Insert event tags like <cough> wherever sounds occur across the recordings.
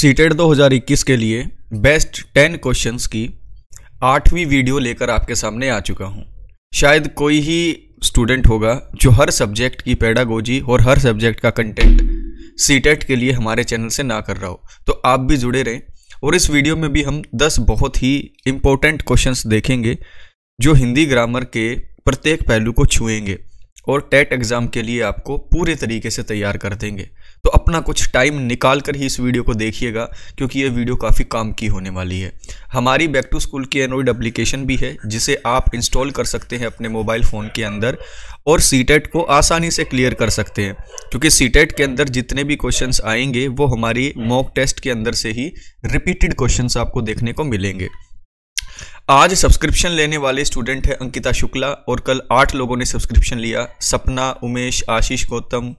CTET 2021 के लिए best 10 questions की आठवीं वीडियो लेकर आपके सामने आ चुका हूं शायद कोई ही स्टूडेंट होगा जो हर सब्जेक्ट की पैडागोजी और हर सब्जेक्ट का कंटेंट सीटेट के लिए हमारे चैनल से ना कर रहा हो तो आप भी जुड़े रहें और इस वीडियो में भी हम 10 बहुत ही इम्पोर्टेंट क्वेश्चंस देखेंगे जो हिंदी ग्रामर के प्रत्येक पहलू को छुएंगे और टेट एग्ज़ाम के लिए आपको पूरे तरीके से तैयार कर देंगे तो अपना कुछ टाइम निकाल कर ही इस वीडियो को देखिएगा क्योंकि ये वीडियो काफ़ी काम की होने वाली है हमारी बैक टू स्कूल की एंड्रॉइड एप्लीकेशन भी है जिसे आप इंस्टॉल कर सकते हैं अपने मोबाइल फ़ोन के अंदर और सी e को आसानी से क्लियर कर सकते हैं क्योंकि सी e के अंदर जितने भी क्वेश्चन आएंगे वो हमारी मॉक टेस्ट के अंदर से ही रिपीटेड क्वेश्चन आपको देखने को मिलेंगे आज सब्सक्रिप्शन लेने वाले स्टूडेंट है अंकिता शुक्ला और कल आठ लोगों ने सब्सक्रिप्शन लिया सपना उमेश आशीष गौतम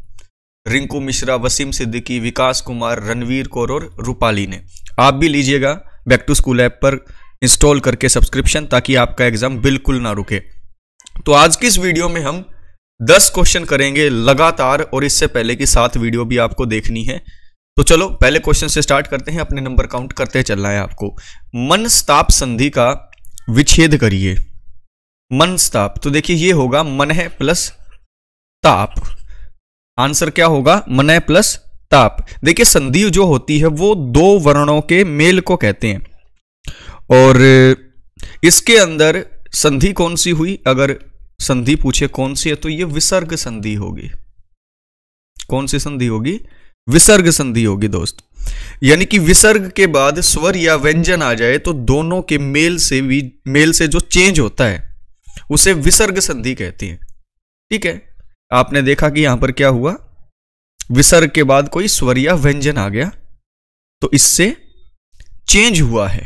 रिंकू मिश्रा वसीम सिद्दीकी विकास कुमार रणवीर कौर और रूपाली ने आप भी लीजिएगा बैक टू स्कूल ऐप पर इंस्टॉल करके सब्सक्रिप्शन ताकि आपका एग्जाम बिल्कुल ना रुके तो आज की इस वीडियो में हम दस क्वेश्चन करेंगे लगातार और इससे पहले की सात वीडियो भी आपको देखनी है तो चलो पहले क्वेश्चन से स्टार्ट करते हैं अपने नंबर काउंट करते चलना है आपको मनस्ताप संधि का विच्छेद करिए मनस्ताप तो देखिए ये होगा मनह प्लस ताप आंसर क्या होगा मनह प्लस ताप देखिए संधि जो होती है वो दो वर्णों के मेल को कहते हैं और इसके अंदर संधि कौन सी हुई अगर संधि पूछे कौन सी है तो ये विसर्ग संधि होगी कौन सी संधि होगी विसर्ग संधि होगी दोस्त यानी कि विसर्ग के बाद स्वर या व्यंजन आ जाए तो दोनों के मेल से भी मेल से जो चेंज होता है उसे विसर्ग संधि कहती है ठीक है आपने देखा कि यहां पर क्या हुआ विसर्ग के बाद कोई स्वर या व्यंजन आ गया तो इससे चेंज हुआ है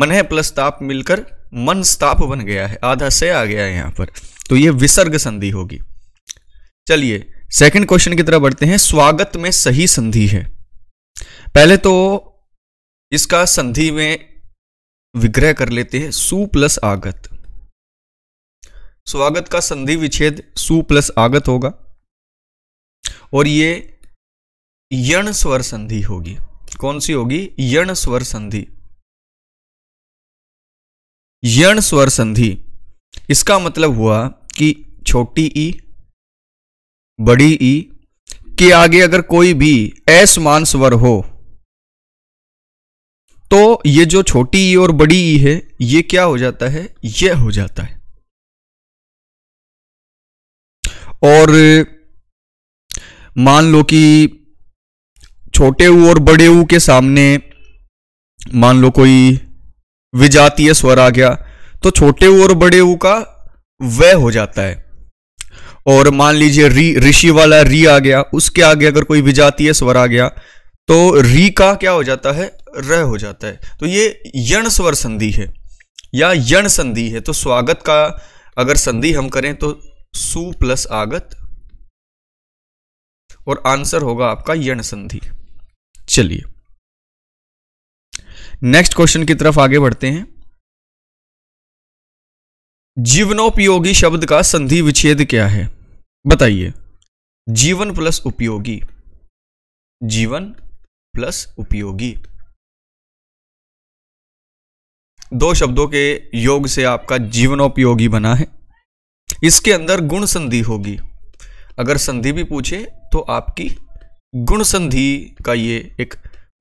मन प्लस ताप मिलकर मन स्थाप बन गया है आधा से आ गया है यहां पर तो यह विसर्ग संधि होगी चलिए सेकंड क्वेश्चन की तरह बढ़ते हैं स्वागत में सही संधि है पहले तो इसका संधि में विग्रह कर लेते हैं सु प्लस आगत स्वागत का संधि विच्छेद सु प्लस आगत होगा और ये यण स्वर संधि होगी कौन सी होगी यण स्वर संधि यण स्वर संधि इसका मतलब हुआ कि छोटी ई बड़ी ई के आगे अगर कोई भी एस मान स्वर हो तो ये जो छोटी ई और बड़ी ई है ये क्या हो जाता है ये हो जाता है और मान लो कि छोटे ऊ और बड़े ऊ के सामने मान लो कोई विजातीय स्वर आ गया तो छोटे ऊ और बड़े ऊ का वह हो जाता है और मान लीजिए री ऋषि वाला री आ गया उसके आगे अगर कोई विजातीय स्वर आ गया तो री का क्या हो जाता है र हो जाता है तो ये यण स्वर संधि है या यण संधि है तो स्वागत का अगर संधि हम करें तो सु प्लस आगत और आंसर होगा आपका यण संधि चलिए नेक्स्ट क्वेश्चन की तरफ आगे बढ़ते हैं जीवनोपयोगी शब्द का संधि विच्छेद क्या है बताइए जीवन प्लस उपयोगी जीवन प्लस उपयोगी दो शब्दों के योग से आपका जीवनोपयोगी बना है इसके अंदर गुण संधि होगी अगर संधि भी पूछे तो आपकी गुण संधि का ये एक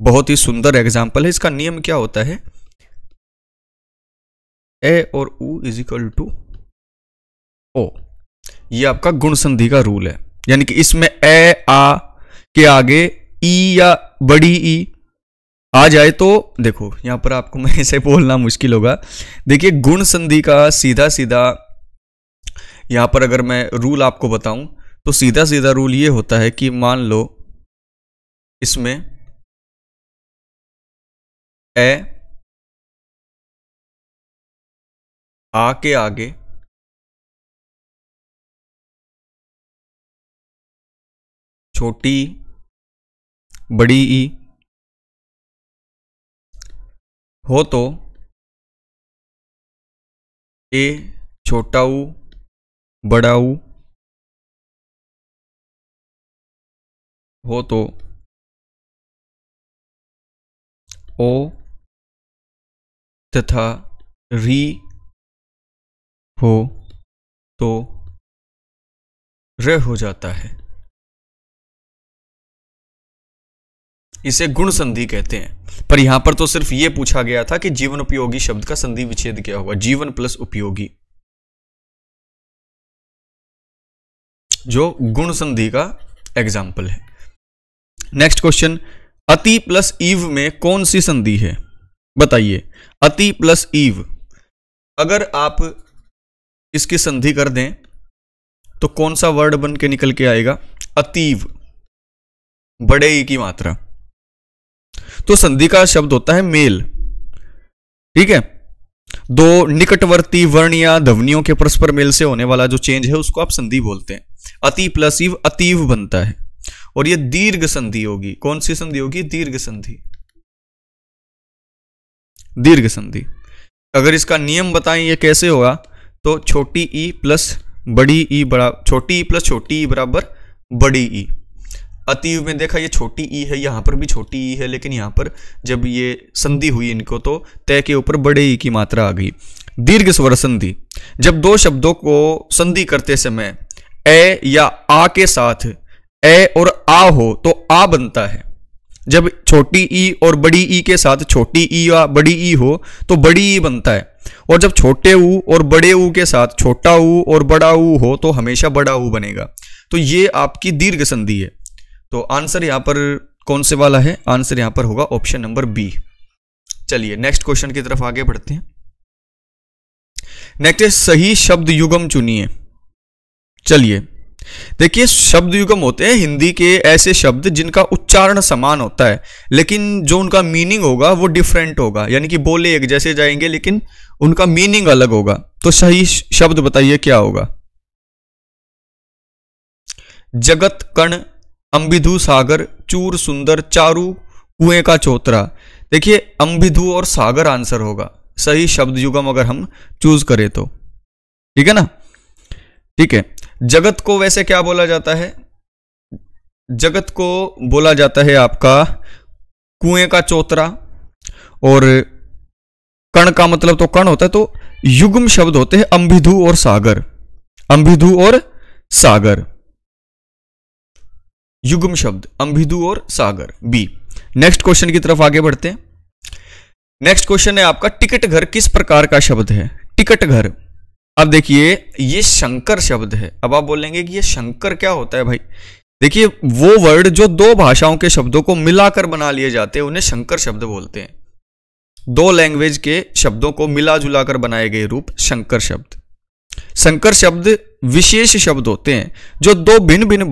बहुत ही सुंदर एग्जाम्पल है इसका नियम क्या होता है ए और ऊ इज इक्वल टू ओ ये आपका गुण संधि का रूल है यानी कि इसमें ए आ के आगे ई e या बड़ी ई e आ जाए तो देखो यहां पर आपको <laughs> मैं इसे बोलना मुश्किल होगा देखिए गुण संधि का सीधा सीधा यहां पर अगर मैं रूल आपको बताऊं तो सीधा सीधा रूल ये होता है कि मान लो इसमें ए आ के आगे छोटी बड़ी ई हो तो ए छोटा ऊ बड़ा ऊ हो तो ओ तथा री हो तो र हो जाता है इसे गुण संधि कहते हैं पर यहां पर तो सिर्फ यह पूछा गया था कि जीवन उपयोगी शब्द का संधि विच्छेद क्या होगा जीवन प्लस उपयोगी जो गुण संधि का एग्जाम्पल है नेक्स्ट क्वेश्चन अति प्लस ईव में कौन सी संधि है बताइए अति प्लस ईव अगर आप इसकी संधि कर दें तो कौन सा वर्ड बन के निकल के आएगा अतीव बड़े ई की मात्रा तो संधि का शब्द होता है मेल ठीक है दो निकटवर्ती वर्ण या ध्वनियों के परस्पर मेल से होने वाला जो चेंज है उसको आप संधि बोलते हैं अति प्लस इव अतीव बनता है और ये दीर्घ संधि होगी कौन सी संधि होगी दीर्घ संधि दीर्घ संधि अगर इसका नियम बताएं ये कैसे होगा तो छोटी ई प्लस बड़ी ई बड़ा छोटी ई प्लस छोटी ई बराबर बड़ी ई अतीव में देखा ये छोटी ई है यहाँ पर भी छोटी ई है लेकिन यहाँ पर जब ये संधि हुई इनको तो तय के ऊपर बड़े ई की मात्रा आ गई दीर्घ स्वर संधि जब दो शब्दों को संधि करते समय ए या आ के साथ ए और आ हो तो आ बनता है जब छोटी ई और बड़ी ई के साथ छोटी ई या बड़ी ई हो तो बड़ी ई बनता है और जब छोटे ऊ और बड़े ऊ के साथ छोटा ऊ और बड़ा ऊ हो तो हमेशा बड़ा ऊ बनेगा तो ये आपकी दीर्घ संधि है तो आंसर यहां पर कौन से वाला है आंसर यहां पर होगा ऑप्शन नंबर बी चलिए नेक्स्ट क्वेश्चन की तरफ आगे बढ़ते हैं नेक्स्ट सही शब्द युगम चुनिए चलिए देखिए शब्द युगम होते हैं हिंदी के ऐसे शब्द जिनका उच्चारण समान होता है लेकिन जो उनका मीनिंग होगा वो डिफरेंट होगा यानी कि बोले एक जैसे जाएंगे लेकिन उनका मीनिंग अलग होगा तो सही शब्द बताइए क्या होगा जगत कण अंबिधु सागर चूर सुंदर चारू कुएं का चौतरा देखिए अंबिधु और सागर आंसर होगा सही शब्द युगम अगर हम चूज करें तो ठीक है ना ठीक है जगत को वैसे क्या बोला जाता है जगत को बोला जाता है आपका कुएं का चौतरा और कण का मतलब तो कण होता है तो युग्म शब्द होते हैं अंबिधु और सागर अंबिधु और सागर युग्म शब्द अंबिधु और सागर बी नेक्स्ट क्वेश्चन की तरफ आगे बढ़ते हैं नेक्स्ट क्वेश्चन है आपका टिकट घर किस प्रकार का शब्द है टिकट घर अब देखिए ये शंकर शब्द है अब आप बोलेंगे कि ये शंकर क्या होता है भाई देखिए वो वर्ड जो दो भाषाओं के शब्दों को मिलाकर बना लिए जाते हैं उन्हें शंकर शब्द बोलते हैं दो लैंग्वेज के शब्दों को मिला जुला कर बनाए गए रूप शंकर शब्द शंकर शब्द विशेष शब्द होते हैं जो दो भिन्न भिन्न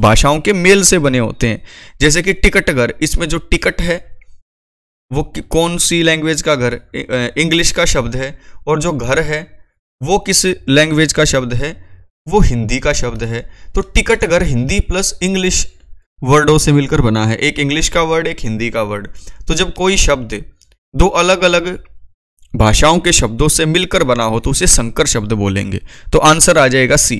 भाषाओं के मेल से बने होते हैं जैसे कि टिकट घर इसमें जो टिकट है वो कौन सी लैंग्वेज का घर इंग्लिश का शब्द है और जो घर है वो किस लैंग्वेज का शब्द है वो हिंदी का शब्द है तो टिकट घर हिंदी प्लस इंग्लिश वर्डों से मिलकर बना है एक इंग्लिश का वर्ड एक हिंदी का वर्ड तो जब कोई शब्द दो अलग अलग भाषाओं के शब्दों से मिलकर बना हो तो उसे संकर शब्द बोलेंगे तो आंसर आ जाएगा सी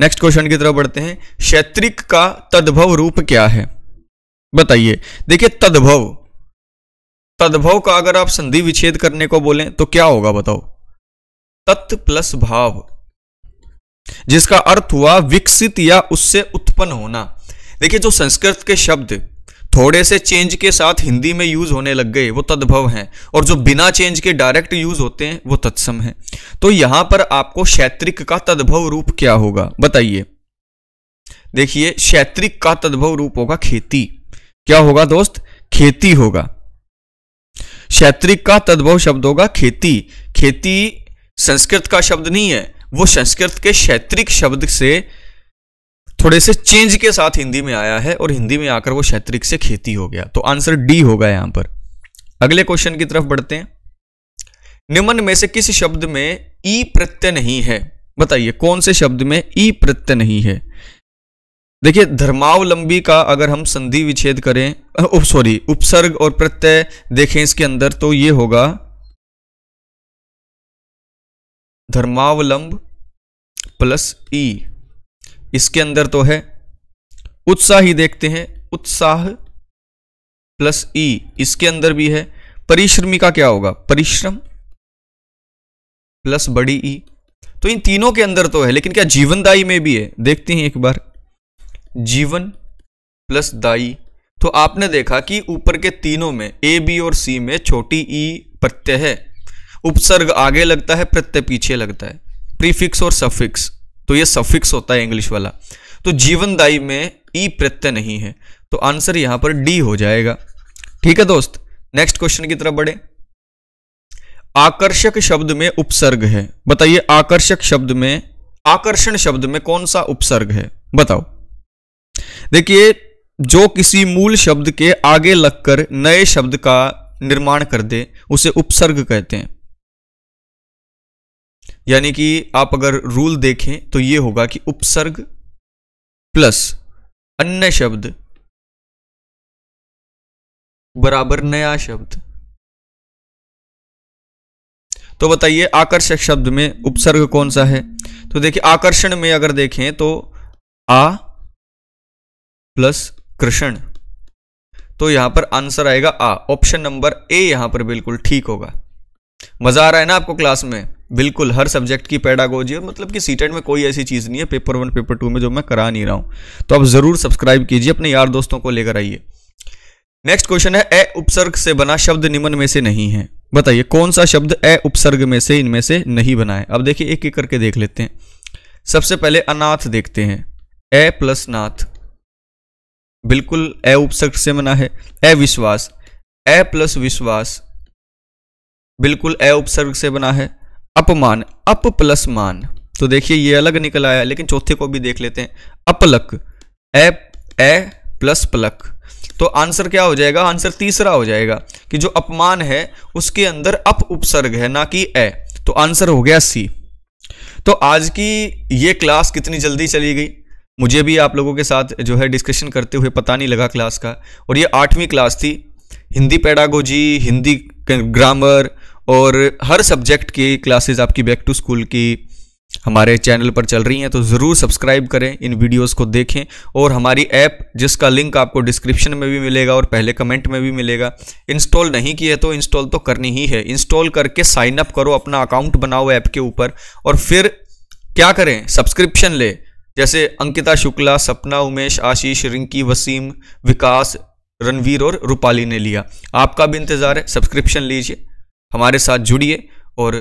नेक्स्ट क्वेश्चन की तरफ बढ़ते हैं शैत्रिक का तद्भव रूप क्या है बताइए देखिए तद्भव तद्भव का अगर आप संधि विच्छेद करने को बोलें तो क्या होगा बताओ तत् प्लस भाव जिसका अर्थ हुआ विकसित या उससे उत्पन्न होना देखिए जो संस्कृत के शब्द थोड़े से चेंज के साथ हिंदी में यूज़ होने लग गए वो तद्भव हैं और जो बिना चेंज के डायरेक्ट यूज़ होते हैं वो तत्सम हैं तो यहां पर आपको शैत्रिक का तद्भव रूप क्या होगा बताइए देखिए शैत्रिक का तद्भव रूप होगा खेती क्या होगा दोस्त खेती होगा शैत्रिक का तद्भव शब्द होगा खेती खेती संस्कृत का शब्द नहीं है वो संस्कृत के शैत्रिक शब्द से थोड़े से चेंज के साथ हिंदी में आया है और हिंदी में आकर वो शैत्रिक से खेती हो गया तो आंसर डी होगा यहां पर अगले क्वेश्चन की तरफ बढ़ते हैं निम्न में से किस शब्द में ई प्रत्यय नहीं है बताइए कौन से शब्द में ई प्रत्यय नहीं है देखिए धर्मावलंबी का अगर हम संधि विच्छेद करें उप सॉरी उपसर्ग और प्रत्यय देखें इसके अंदर तो ये होगा धर्मावलंब प्लस ई e। इसके अंदर तो है उत्साह ही देखते हैं उत्साह प्लस ई इसके अंदर भी है परिश्रमी का क्या होगा परिश्रम प्लस बड़ी ई तो इन तीनों के अंदर तो है लेकिन क्या जीवनदायी में भी है देखते हैं एक बार जीवन प्लस दाई तो आपने देखा कि ऊपर के तीनों में ए बी और सी में छोटी ई प्रत्यय है उपसर्ग आगे लगता है प्रत्यय पीछे लगता है प्रीफिक्स और सफिक्स तो ये सफिक्स होता है इंग्लिश वाला तो जीवनदायी में ई e प्रत्यय नहीं है तो आंसर यहां पर डी हो जाएगा ठीक है दोस्त नेक्स्ट क्वेश्चन की तरफ बढ़े आकर्षक शब्द में उपसर्ग है बताइए आकर्षक शब्द में आकर्षण शब्द में कौन सा उपसर्ग है बताओ देखिए जो किसी मूल शब्द के आगे लगकर नए शब्द का निर्माण कर दे उसे उपसर्ग कहते हैं यानी कि आप अगर रूल देखें तो ये होगा कि उपसर्ग प्लस अन्य शब्द बराबर नया शब्द तो बताइए आकर्षक शब्द में उपसर्ग कौन सा है तो देखिए आकर्षण में अगर देखें तो आ प्लस कृष्ण तो यहां पर आंसर आएगा आ ऑप्शन नंबर ए यहां पर बिल्कुल ठीक होगा मजा आ रहा है ना आपको क्लास में बिल्कुल हर सब्जेक्ट की पैडागोजी और मतलब कि सीटेट e में कोई ऐसी चीज़ नहीं है पेपर वन पेपर टू में जो मैं करा नहीं रहा हूँ तो आप ज़रूर सब्सक्राइब कीजिए अपने यार दोस्तों को लेकर आइए नेक्स्ट क्वेश्चन है ए उपसर्ग से बना शब्द निम्न में से नहीं है बताइए कौन सा शब्द ए उपसर्ग में से इनमें से नहीं बना है अब देखिए एक एक करके देख लेते हैं सबसे पहले अनाथ देखते हैं ए प्लस नाथ बिल्कुल ए उपसर्ग से बना है ए विश्वास ए प्लस विश्वास बिल्कुल ए उपसर्ग से बना है अपमान अप प्लस मान तो देखिए ये अलग निकल आया लेकिन चौथे को भी देख लेते हैं अपलक ए ए प्लस प्लक तो आंसर क्या हो जाएगा आंसर तीसरा हो जाएगा कि जो अपमान है उसके अंदर अप उपसर्ग है ना कि ए तो आंसर हो गया सी तो आज की ये क्लास कितनी जल्दी चली गई मुझे भी आप लोगों के साथ जो है डिस्कशन करते हुए पता नहीं लगा क्लास का और ये आठवीं क्लास थी हिंदी पैडागोजी हिंदी ग्रामर और हर सब्जेक्ट की क्लासेस आपकी बैक टू स्कूल की हमारे चैनल पर चल रही हैं तो ज़रूर सब्सक्राइब करें इन वीडियोस को देखें और हमारी ऐप जिसका लिंक आपको डिस्क्रिप्शन में भी मिलेगा और पहले कमेंट में भी मिलेगा इंस्टॉल नहीं किया तो इंस्टॉल तो करनी ही है इंस्टॉल करके साइन अप करो अपना अकाउंट बनाओ ऐप के ऊपर और फिर क्या करें सब्सक्रिप्शन ले जैसे अंकिता शुक्ला सपना उमेश आशीष रिंकी वसीम विकास रणवीर और रूपाली ने लिया आपका भी इंतज़ार है सब्सक्रिप्शन लीजिए हमारे साथ जुड़िए और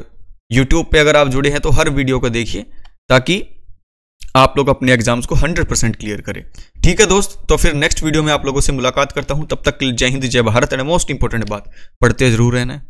यूट्यूब पे अगर आप जुड़े हैं तो हर वीडियो को देखिए ताकि आप लोग अपने एग्जाम्स को 100 परसेंट क्लियर करें ठीक है दोस्त तो फिर नेक्स्ट वीडियो में आप लोगों से मुलाकात करता हूं तब तक जय हिंद जय भारत एंड मोस्ट इंपॉर्टेंट बात पढ़ते जरूर रहना है